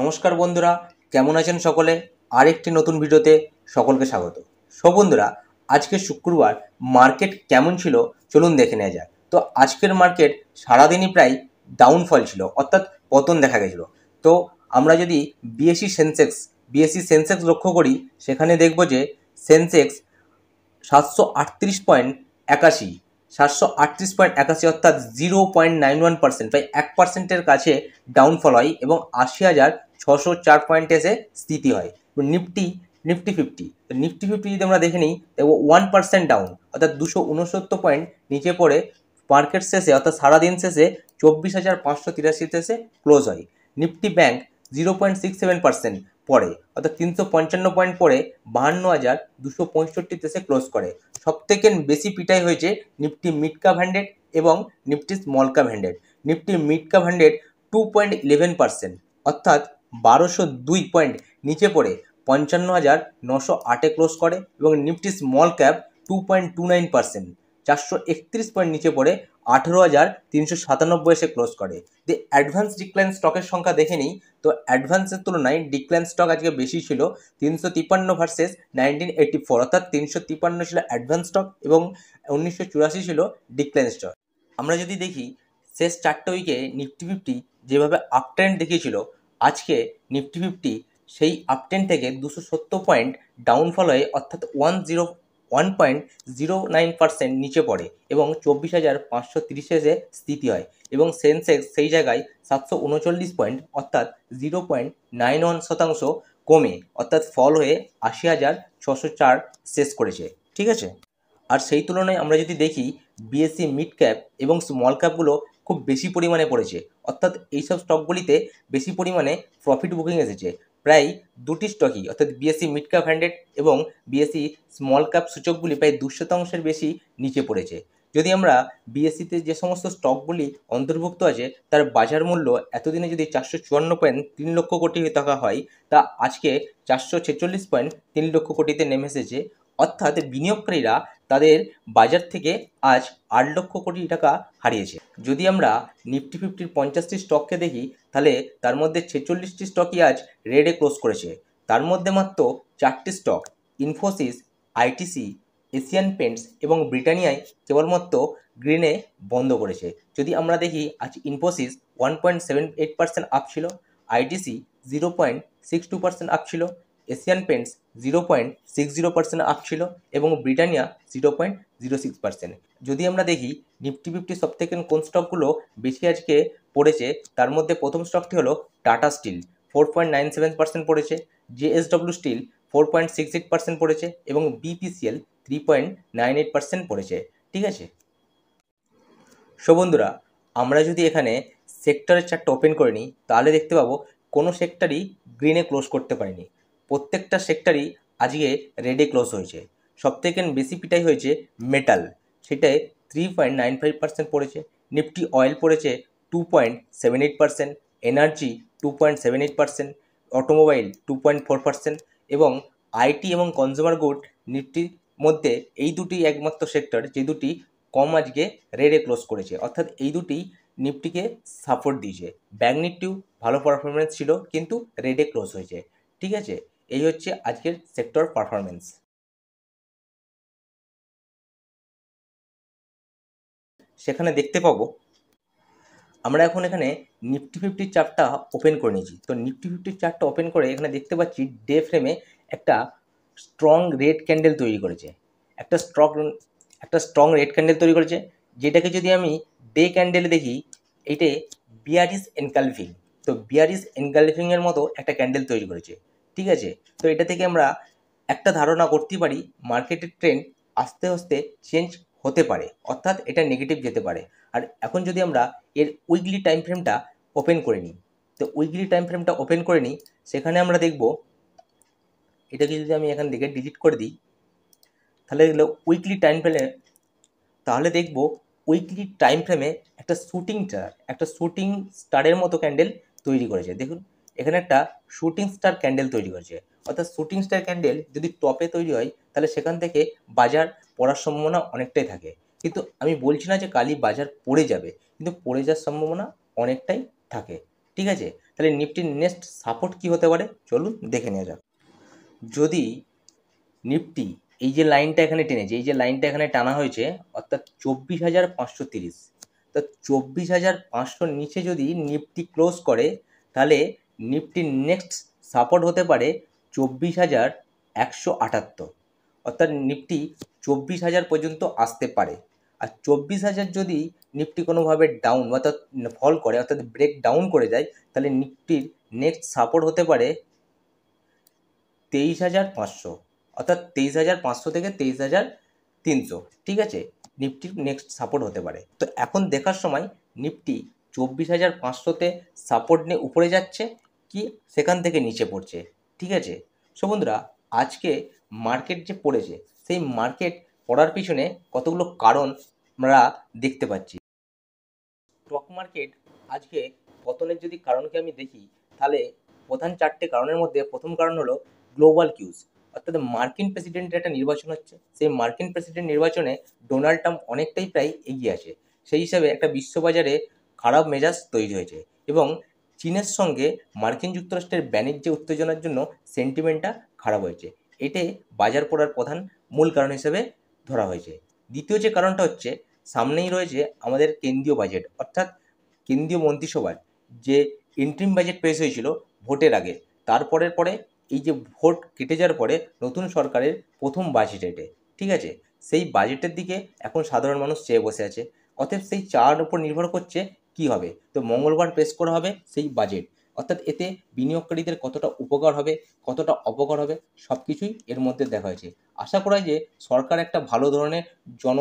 নমস্কার বন্ধুরা কেমন আছেন সকলে আরেকটি নতুন ভিডিওতে সকলকে স্বাগত সো বন্ধুরা আজকে শুক্রবার মার্কেট কেমন ছিল চলুন দেখে নেওয়া যাক তো আজকের মার্কেট সারাদিনই প্রায় ডাউনফল ছিল অর্থাৎ পতন দেখা গেছিলো তো আমরা যদি বিএসসি সেন্সেক্স বিএসসি সেন্সেক্স লক্ষ্য করি সেখানে দেখব যে সেন্সেক্স সাতশো আটত্রিশ পয়েন্ট একাশি সাতশো আটত্রিশ পয়েন্ট একাশি অর্থাৎ zero point nine one percent প্রায় এক পার্সেন্টের কাছে ডাউনফল হয় এবং আশি হাজার ছশো চার পয়েন্টে এসে স্থিতি হয় নিফটি নিফটি ফিফটি তো নিফটি ফিফটি যদি আমরা দেখে নিই দেখবো ওয়ান পার্সেন্ট ডাউন অর্থাৎ দুশো উনসত্তর পয়েন্ট নিচে পড়ে মার্কেট শেষে অর্থাৎ সারাদিন শেষে চব্বিশ হাজার পাঁচশো তিরাশিতে এসে ক্লোজ হয় Nifty bank zero point six seven percent পড়ে অর্থাৎ তিনশো পঞ্চান্ন পয়েন্ট পড়ে বাহান্ন হাজার দুশো পঁয়ষট্টিতে সে ক্লোজ করে সবথেকে বেশি পিটাই হয়েছে নিফটি মিড কাপ এবং Nifty small cap hundred Nifty mid cap two point eleven percent অর্থাৎ বারোশো দুই পয়েন্ট নিচে পড়ে পঞ্চান্ন হাজার নশো আটে ক্লোজ করে এবং Nifty small cap two point two nine percent চারশো একত্রিশ পয়েন্ট নিচে পড়ে আঠেরো হাজার তিনশো সাতানব্বই এসে ক্লোজ করে যে অ্যাডভান্স ডিক্লাইন স্টকের সংখ্যা দেখে নিই তো অ্যাডভান্সের তুলনায় ডিক্লাইন স্টক আজকে বেশি ছিল তিনশো তিপ্পান্ন ভার্সেস নাইনটিন ফোর অর্থাৎ তিনশো ছিল অ্যাডভান্স স্টক এবং উনিশশো চুরাশি ছিল ডিক্লাইন স্টক আমরা যদি দেখি শেষ চারটে উইকে নিফটি ফিফটি যেভাবে আপট্রেন্ড দেখিয়েছিল আজকে নিফটি ফিফটি সেই আপটেন থেকে দুশো সত্তর পয়েন্ট ডাউনফল হয়ে অর্থাৎ one zero one point zero nine percent নিচে পড়ে এবং চব্বিশ হাজার পাঁচশো তিরিশে স্থিতি হয় এবং সেন্সেক্স সেই জায়গায় সাতশো উনচল্লিশ পয়েন্ট অর্থাৎ জিরো পয়েন্ট নাইন ওয়ান শতাংশ কমে অর্থাৎ ফল হয়ে আশি হাজার ছশো চার শেষ করেছে ঠিক আছে আর সেই তুলনায় আমরা যদি দেখি বিএসসি মিড ক্যাপ এবং স্মল ক্যাপগুলো খুব বেশি পরিমাণে পড়েছে অর্থাৎ এইসব স্টকগুলিতে বেশি পরিমাণে প্রফিট বুকিং এসেছে প্রায় দুটি স্টকই অর্থাৎ বিএসসি মিড ক্যাপ হান্ড্রেড এবং বিএসসি স্মল ক্যাপ সূচকগুলি প্রায় দু শতাংশের বেশি নিচে পড়েছে যদি আমরা বিএসসিতে যে সমস্ত স্টকগুলি অন্তর্ভুক্ত আছে তার বাজার মূল্য এতদিনে যদি চারশো চুয়ান্ন পয়েন্ট তিন লক্ষ কোটি টাকা হয় তা আজকে চারশো ছেচল্লিশ পয়েন্ট তিন লক্ষ কোটিতে নেমে এসেছে অর্থাৎ বিনিয়োগকারীরা তাদের বাজার থেকে আজ আট লক্ষ কোটি টাকা হারিয়েছে যদি আমরা নিফটি ফিফটির পঞ্চাশটি স্টককে দেখি তাহলে তার মধ্যে ছেচল্লিশটি স্টকই আজ রেডে ক্লোজ করেছে তার মধ্যে মাত্র চারটি stock Infosys ITC Asian Paints এবং ব্রিটানিয়ায় কেবলমাত্র গ্রিনে বন্ধ করেছে যদি আমরা দেখি আজ Infosys one point seven eight percent up ছিল ITC zero point six two percent up ছিল Asian Paints zero point six zero percent up ছিল এবং Britannia zero point zero six percent যদি আমরা দেখি নিফটি ফিফটি সব থেকে কোন স্টকগুলো বেশি আজকে পড়েছে তার মধ্যে প্রথম স্টকটি হলো Tata steel four point nine seven percent পড়েছে JSW steel four point six eight percent পড়েছে এবং BPCL three point nine eight percent পড়েছে ঠিক আছে সো বন্ধুরা আমরা যদি এখানে সেক্টরের চারটা ওপেন করে নিই তাহলে দেখতে পাবো কোনো সেক্টরই গ্রিনে ক্লোজ করতে পারিনি প্রত্যেকটা সেক্টরই আজকে রেডে ক্লোজ হয়েছে সবথেকে বেশি পিটাই হয়েছে মেটাল সেটাই three point nine five percent পড়েছে নিফটি অয়েল পড়েছে two point seven eight percent energy two point seven eight percent automobile two point four percent এবং আইটি এবং কনজিউমার গুড নিফটির মধ্যে এই দুটি একমাত্র সেক্টর যে দুটি কম আজকে রেডে ক্লোজ করেছে অর্থাৎ এই দুটি নিফটিকে সাপোর্ট দিয়েছে ব্যাঙ্ক নিফটিও ভালো পারফরমেন্স ছিল কিন্তু রেডে ক্লোজ হয়েছে ঠিক আছে এই হচ্ছে আজকের সেক্টর পারফরমেন্স সেখানে দেখতে পাবো আমরা এখন এখানে নিফটি ফিফটির চার্টটা ওপেন করে নিয়েছি তো নিফটি ফিফটির চার্টটা ওপেন করে এখানে দেখতে পাচ্ছি ডে ফ্রেমে একটা স্ট্রং রেড ক্যান্ডেল তৈরি করেছে একটা স্ট্রং একটা স্ট্রং রেড ক্যান্ডেল তৈরি করেছে যেটাকে যদি আমি ডে ক্যান্ডেলে দেখি এইটে বিয়ারিস এনকালভিং তো বিয়ারিস এনকালভিংয়ের মতো একটা ক্যান্ডেল তৈরি করেছে ঠিক আছে তো এটা থেকে আমরা একটা ধারণা করতে পারি মার্কেটের ট্রেন্ড আস্তে আস্তে চেঞ্জ হতে পারে অর্থাৎ এটা নেগেটিভ যেতে পারে আর এখন যদি আমরা এর উইকলি টাইম ফ্রেমটা ওপেন করে নিই তো উইকলি টাইম ফ্রেমটা ওপেন করে নিই সেখানে আমরা দেখব এটাকে যদি আমি এখান থেকে ডিলিট করে দিই তাহলে দেখলো উইকলি টাইম ফ্রেমে তাহলে দেখব উইকলি টাইম ফ্রেমে একটা শুটিং একটা শুটিং স্টারের মতো ক্যান্ডেল তৈরি করেছে দেখুন এখানে একটা শুটিং স্টার ক্যান্ডেল তৈরি হয়েছে অর্থাৎ শুটিং স্টার ক্যান্ডেল যদি টপে তৈরি হয় তাহলে সেখান থেকে বাজার পড়ার সম্ভাবনা অনেকটাই থাকে কিন্তু আমি বলছি না যে কালি বাজার পড়ে যাবে কিন্তু পড়ে যাওয়ার সম্ভাবনা অনেকটাই থাকে ঠিক আছে তাহলে নিফটির নেক্সট সাপোর্ট কি হতে পারে চলুন দেখে নেওয়া যাক যদি নিফটি এই যে লাইনটা এখানে টেনেছে এই যে লাইনটা এখানে টানা হয়েছে অর্থাৎ চব্বিশ হাজার পাঁচশো তিরিশ তো চব্বিশ হাজার পাঁচশোর নিচে যদি নিফটি ক্লোজ করে তাহলে নিফটির নেক্সট সাপোর্ট হতে পারে চব্বিশ হাজার একশো আটাত্তর অর্থাৎ নিফটি চব্বিশ হাজার পর্যন্ত আসতে পারে আর চব্বিশ হাজার যদি নিফটি কোনোভাবে ডাউন অর্থাৎ ফল করে অর্থাৎ ব্রেক ডাউন করে যায় তাহলে নিফটির নেক্সট সাপোর্ট হতে পারে তেইশ হাজার পাঁচশো অর্থাৎ তেইশ হাজার পাঁচশো থেকে তেইশ হাজার তিনশো ঠিক আছে নিফটির নেক্সট সাপোর্ট হতে পারে তো এখন দেখার সময় নিফটি চব্বিশ হাজার পাঁচশোতে সাপোর্ট নিয়ে উপরে যাচ্ছে কি সেখান থেকে নিচে পড়ছে ঠিক আছে সো বন্ধুরা আজকে মার্কেট যে পড়েছে সেই মার্কেট পড়ার পিছনে কতগুলো কারণ আমরা দেখতে পাচ্ছি স্টক মার্কেট আজকে পতনের যদি কারণকে আমি দেখি তাহলে প্রধান চারটে কারণের মধ্যে প্রথম কারণ হলো গ্লোবাল কিউজ অর্থাৎ মার্কিন প্রেসিডেন্টের একটা নির্বাচন হচ্ছে সেই মার্কিন প্রেসিডেন্ট নির্বাচনে ডোনাল্ড ট্রাম্প অনেকটাই প্রায় এগিয়ে আছে সেই হিসাবে একটা বিশ্ববাজারে খারাপ মেজাজ তৈরি হয়েছে এবং চীনের সঙ্গে মার্কিন যুক্তরাষ্ট্রের বাণিজ্যে উত্তেজনার জন্য সেন্টিমেন্টটা খারাপ হয়েছে এটাই বাজার পড়ার প্রধান মূল কারণ হিসেবে ধরা হয়েছে দ্বিতীয় যে কারণটা হচ্ছে সামনেই রয়েছে আমাদের কেন্দ্রীয় বাজেট অর্থাৎ কেন্দ্রীয় মন্ত্রিসভার যে ইন্ট্রিম বাজেট পেশ হয়েছিল ভোটের আগে তারপরের পরে এই যে ভোট কেটে যাওয়ার পরে নতুন সরকারের প্রথম বাজেট এটে ঠিক আছে সেই বাজেটের দিকে এখন সাধারণ মানুষ চেয়ে বসে আছে অতএব সেই চার উপর নির্ভর করছে কি হবে তো মঙ্গলবার পেশ করা হবে সেই বাজেট অর্থাৎ এতে বিনিয়োগকারীদের কতটা উপকার হবে কতটা অপকার হবে সব কিছুই এর মধ্যে দেখা হয়েছে আশা করা যে সরকার একটা ভালো ধরনের জন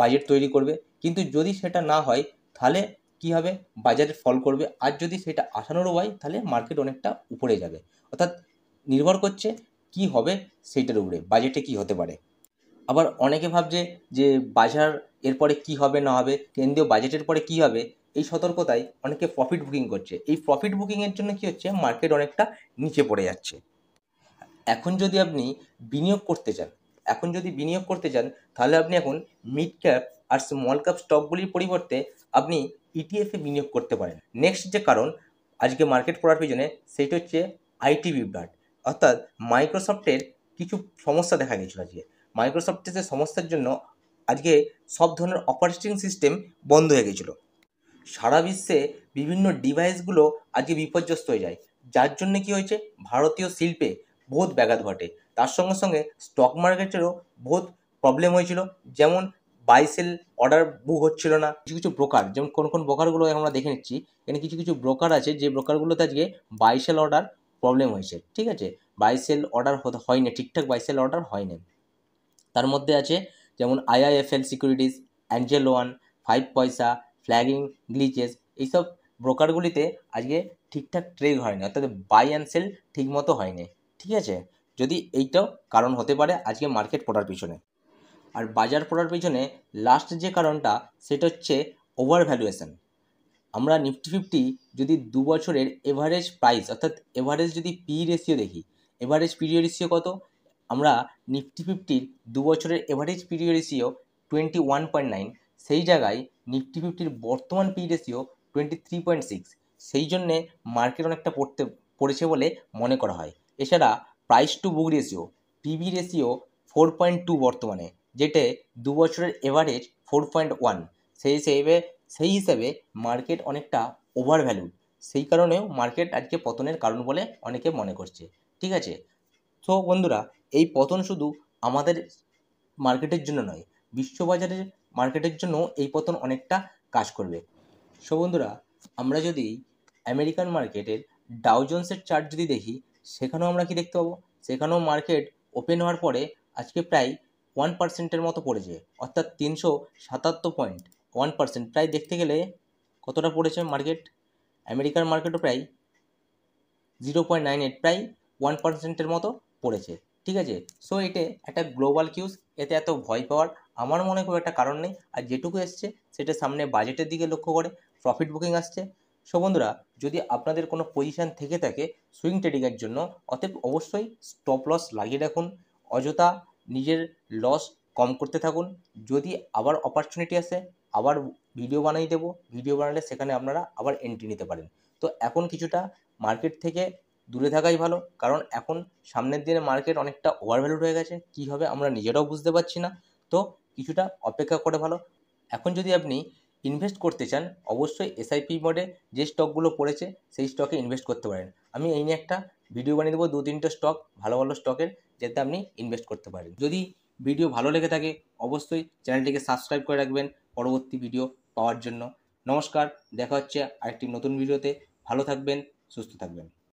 বাজেট তৈরি করবে কিন্তু যদি সেটা না হয় তাহলে কী হবে বাজারে ফল করবে আর যদি সেটা আসানোরও হয় তাহলে মার্কেট অনেকটা উপরে যাবে অর্থাৎ নির্ভর করছে কি হবে সেইটার উপরে বাজেটে কি হতে পারে আবার অনেকে ভাবছে যে বাজার এরপরে কি হবে না হবে কেন্দ্রীয় বাজেটের পরে কি হবে এই সতর্কতায় অনেকে প্রফিট বুকিং করছে এই প্রফিট বুকিংয়ের জন্য কী হচ্ছে মার্কেট অনেকটা নিচে পড়ে যাচ্ছে এখন যদি আপনি বিনিয়োগ করতে চান এখন যদি বিনিয়োগ করতে চান তাহলে আপনি এখন মিড ক্যাপ আর স্মল ক্যাপ স্টকগুলির পরিবর্তে আপনি ইটিএফে e বিনিয়োগ করতে পারেন নেক্সট যে কারণ আজকে মার্কেট পড়ার পিছনে সেটি হচ্ছে আইটি বিভ্রাট অর্থাৎ মাইক্রোসফটের কিছু সমস্যা দেখা গেছিলো আজকে মাইক্রোসফটের যে সমস্যার জন্য আজকে সব ধরনের অপারেটিং সিস্টেম বন্ধ হয়ে গেছিলো সারা বিশ্বে বিভিন্ন ডিভাইসগুলো আজকে বিপর্যস্ত হয়ে যায় যার জন্য কি হয়েছে ভারতীয় শিল্পে বহুত ব্যাঘাত ঘটে তার সঙ্গে সঙ্গে স্টক মার্কেটেরও বহুত প্রবলেম হয়েছিল যেমন বাইসেল অর্ডার বুক হচ্ছিল না কিছু কিছু ব্রোকার যেমন কোন কোন ব্রোকারগুলো আমরা দেখে নিচ্ছি এখানে কিছু কিছু ব্রোকার আছে যে ব্রোকারগুলোতে আজকে বাইসেল অর্ডার প্রবলেম হয়েছে ঠিক আছে বাইসেল অর্ডার হয় না ঠিকঠাক বাইসেল অর্ডার হয় না তার মধ্যে আছে যেমন IIFL securities Angel One five paisa flagging glitches এইসব ব্রোকারগুলিতে আজকে ঠিকঠাক ট্রেড হয়নি অর্থাৎ বাই অ্যান্ড সেল ঠিকমতো হয়নি ঠিক আছে যদি এইটাও কারণ হতে পারে আজকে মার্কেট পড়ার পিছনে আর বাজার পড়ার পিছনে লাস্ট যে কারণটা সেটা হচ্ছে ওভার ভ্যালুয়েশন আমরা নিফটি ফিফটি যদি দু বছরের এভারেজ প্রাইস অর্থাৎ এভারেজ যদি পি রেশিও দেখি এভারেজ পিরিয়ড রেশিও কত আমরা নিফটি ফিফটির দু বছরের average period ratio twenty one point nine সেই জায়গায় নিফটি ফিফটির বর্তমান P ratio twenty three point six সেই জন্যে মার্কেট অনেকটা পড়তে পড়েছে বলে মনে করা হয় এছাড়া price to book ratio PB ratio four point two বর্তমানে যেটে দু বছরের এভারেজ ফোর পয়েন্ট ওয়ান সেই হিসেবে সেই হিসেবে মার্কেট অনেকটা ওভার ভ্যালু সেই কারণেও মার্কেট আজকে পতনের কারণ বলে অনেকে মনে করছে ঠিক আছে তো বন্ধুরা এই পতন শুধু আমাদের মার্কেটের জন্য নয় বিশ্ববাজারের মার্কেটের জন্য এই পতন অনেকটা কাজ করবে সো বন্ধুরা আমরা যদি আমেরিকান মার্কেটের ডাউজন্সের চার্ট যদি দেখি সেখানেও আমরা কি দেখতে পাবো সেখানেও মার্কেট ওপেন হওয়ার পরে আজকে প্রায় ওয়ান পার্সেন্টের মতো পড়েছে অর্থাৎ তিনশো সাতাত্তর পয়েন্ট ওয়ান পার্সেন্ট প্রায় দেখতে গেলে কতটা পড়েছে মার্কেট আমেরিকার মার্কেটও প্রায় জিরো পয়েন্ট নাইন এইট প্রায় ওয়ান পার্সেন্টের মতো পড়েছে ঠিক আছে সো এটা একটা গ্লোবাল কিউজ এতে এত ভয় পাওয়ার আমার মনে খুব একটা কারণ নেই আর যেটুকু এসছে সেটা সামনে বাজেটের দিকে লক্ষ্য করে প্রফিট বুকিং আসছে সো বন্ধুরা যদি আপনাদের কোনো পজিশান থেকে থাকে সুইং ট্রেডিংয়ের জন্য অতএব অবশ্যই স্টপ লস লাগিয়ে রাখুন অযথা নিজের লস কম করতে থাকুন যদি আবার অপরচুনিটি আসে আবার ভিডিও বানিয়ে দেবো ভিডিও বানালে সেখানে আপনারা আবার এন্ট্রি নিতে পারেন তো এখন কিছুটা মার্কেট থেকে দূরে থাকাই ভালো কারণ এখন সামনের দিনে মার্কেট অনেকটা ওভারভ্যালুড হয়ে গেছে কী হবে আমরা নিজেরাও বুঝতে পারছি না তো কিছুটা অপেক্ষা করে ভালো এখন যদি আপনি ইনভেস্ট করতে চান অবশ্যই এসআইপি মোডে যে স্টকগুলো পড়েছে সেই স্টকে ইনভেস্ট করতে পারেন আমি এই নিয়ে একটা ভিডিও বানিয়ে দেবো দু তিনটে স্টক ভালো ভালো স্টকের যাতে আপনি ইনভেস্ট করতে পারেন যদি ভিডিও ভালো লেগে থাকে অবশ্যই চ্যানেলটিকে সাবস্ক্রাইব করে রাখবেন পরবর্তী ভিডিও পাওয়ার জন্য নমস্কার দেখা হচ্ছে আরেকটি নতুন ভিডিওতে ভালো থাকবেন সুস্থ থাকবেন